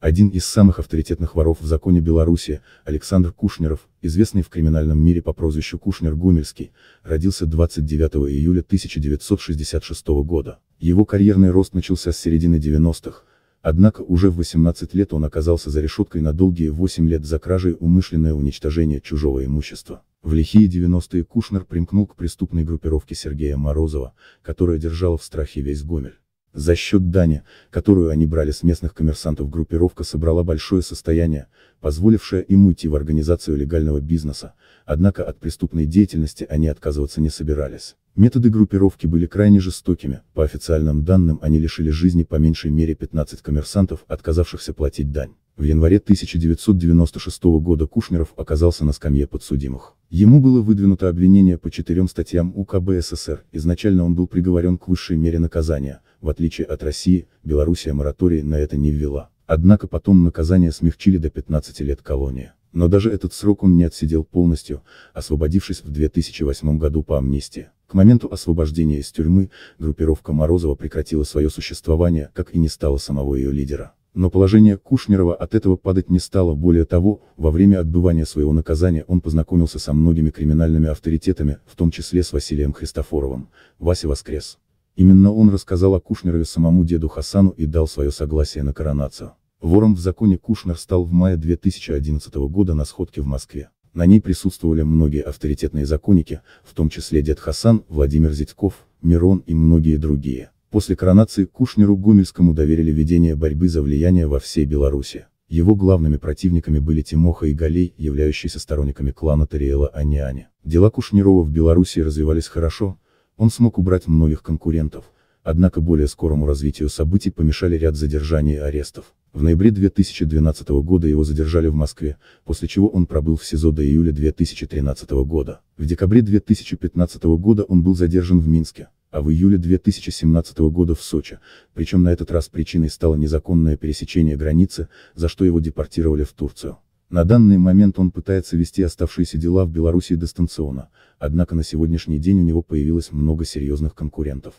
Один из самых авторитетных воров в законе Беларуси, Александр Кушнеров, известный в криминальном мире по прозвищу Кушнер-Гумельский, родился 29 июля 1966 года. Его карьерный рост начался с середины 90-х, однако уже в 18 лет он оказался за решеткой на долгие 8 лет за кражей умышленное уничтожение чужого имущества. В лихие 90-е Кушнер примкнул к преступной группировке Сергея Морозова, которая держала в страхе весь Гомель. За счет дани, которую они брали с местных коммерсантов группировка собрала большое состояние, позволившее им уйти в организацию легального бизнеса, однако от преступной деятельности они отказываться не собирались. Методы группировки были крайне жестокими, по официальным данным они лишили жизни по меньшей мере 15 коммерсантов, отказавшихся платить дань. В январе 1996 года Кушнеров оказался на скамье подсудимых. Ему было выдвинуто обвинение по четырем статьям УК БССР, изначально он был приговорен к высшей мере наказания, в отличие от России, Белоруссия мораторий на это не ввела. Однако потом наказание смягчили до 15 лет колонии. Но даже этот срок он не отсидел полностью, освободившись в 2008 году по амнистии. К моменту освобождения из тюрьмы, группировка Морозова прекратила свое существование, как и не стало самого ее лидера. Но положение Кушнерова от этого падать не стало, более того, во время отбывания своего наказания он познакомился со многими криминальными авторитетами, в том числе с Василием Христофоровым, Вася воскрес. Именно он рассказал о Кушнерове самому деду Хасану и дал свое согласие на коронацию. Вором в законе Кушнер стал в мае 2011 года на сходке в Москве. На ней присутствовали многие авторитетные законники, в том числе дед Хасан, Владимир Зятьков, Мирон и многие другие. После коронации Кушнеру Гомельскому доверили ведение борьбы за влияние во всей Беларуси. Его главными противниками были Тимоха и Галей, являющиеся сторонниками клана Тариэла Аниани. Дела Кушнерова в Беларуси развивались хорошо, он смог убрать многих конкурентов, однако более скорому развитию событий помешали ряд задержаний и арестов. В ноябре 2012 года его задержали в Москве, после чего он пробыл в СИЗО до июля 2013 года. В декабре 2015 года он был задержан в Минске, а в июле 2017 года в Сочи, причем на этот раз причиной стало незаконное пересечение границы, за что его депортировали в Турцию. На данный момент он пытается вести оставшиеся дела в Беларуси дистанционно, однако на сегодняшний день у него появилось много серьезных конкурентов.